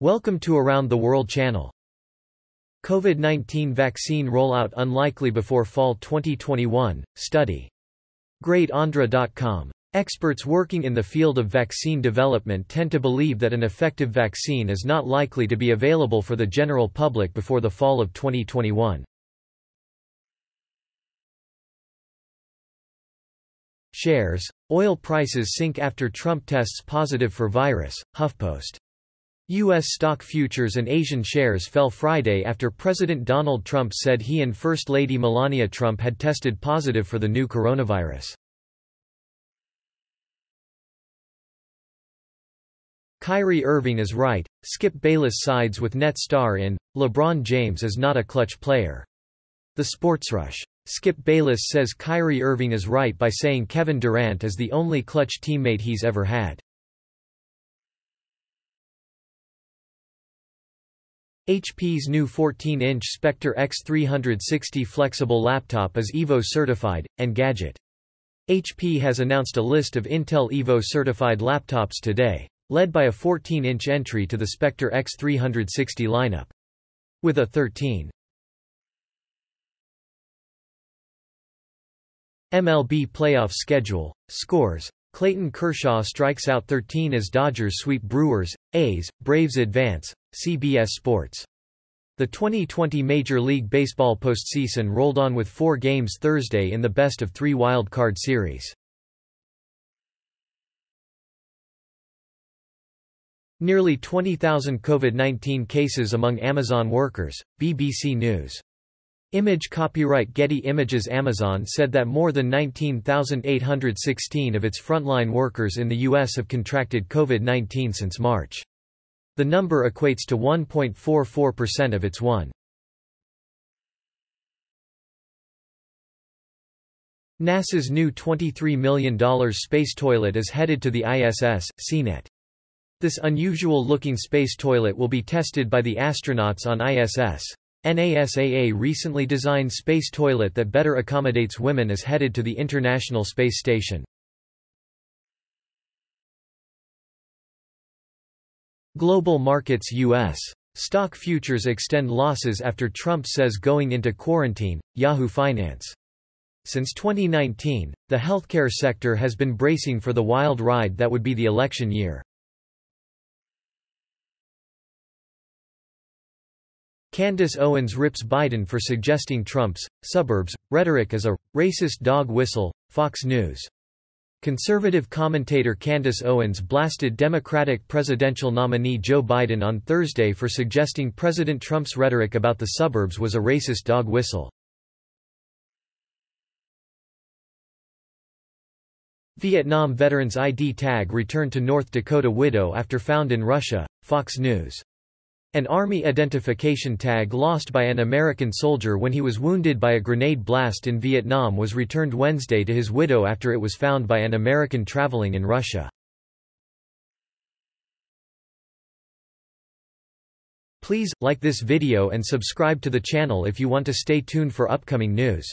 Welcome to Around the World Channel. COVID-19 vaccine rollout unlikely before fall 2021, study. GreatAndra.com. Experts working in the field of vaccine development tend to believe that an effective vaccine is not likely to be available for the general public before the fall of 2021. Shares, oil prices sink after Trump tests positive for virus, HuffPost. U.S. stock futures and Asian shares fell Friday after President Donald Trump said he and First Lady Melania Trump had tested positive for the new coronavirus. Kyrie Irving is right, Skip Bayless sides with net star in, LeBron James is not a clutch player. The Sports Rush. Skip Bayless says Kyrie Irving is right by saying Kevin Durant is the only clutch teammate he's ever had. HP's new 14-inch Spectre X360 flexible laptop is EVO certified, and gadget. HP has announced a list of Intel EVO certified laptops today, led by a 14-inch entry to the Spectre X360 lineup. With a 13. MLB playoff schedule, scores, Clayton Kershaw strikes out 13 as Dodgers sweep Brewers, A's, Braves advance, CBS Sports. The 2020 Major League Baseball postseason rolled on with four games Thursday in the best of three wild card series. Nearly 20,000 COVID-19 cases among Amazon workers, BBC News. Image copyright Getty Images Amazon said that more than 19,816 of its frontline workers in the U.S. have contracted COVID-19 since March. The number equates to 1.44% of its 1. NASA's new $23 million space toilet is headed to the ISS, CNET. This unusual-looking space toilet will be tested by the astronauts on ISS. NASAA recently designed space toilet that better accommodates women is headed to the International Space Station. Global markets U.S. Stock futures extend losses after Trump says going into quarantine, Yahoo Finance. Since 2019, the healthcare sector has been bracing for the wild ride that would be the election year. Candace Owens rips Biden for suggesting Trump's suburbs rhetoric as a racist dog whistle. Fox News. Conservative commentator Candace Owens blasted Democratic presidential nominee Joe Biden on Thursday for suggesting President Trump's rhetoric about the suburbs was a racist dog whistle. Vietnam veterans ID tag returned to North Dakota widow after found in Russia, Fox News. An Army identification tag lost by an American soldier when he was wounded by a grenade blast in Vietnam was returned Wednesday to his widow after it was found by an American traveling in Russia. Please, like this video and subscribe to the channel if you want to stay tuned for upcoming news.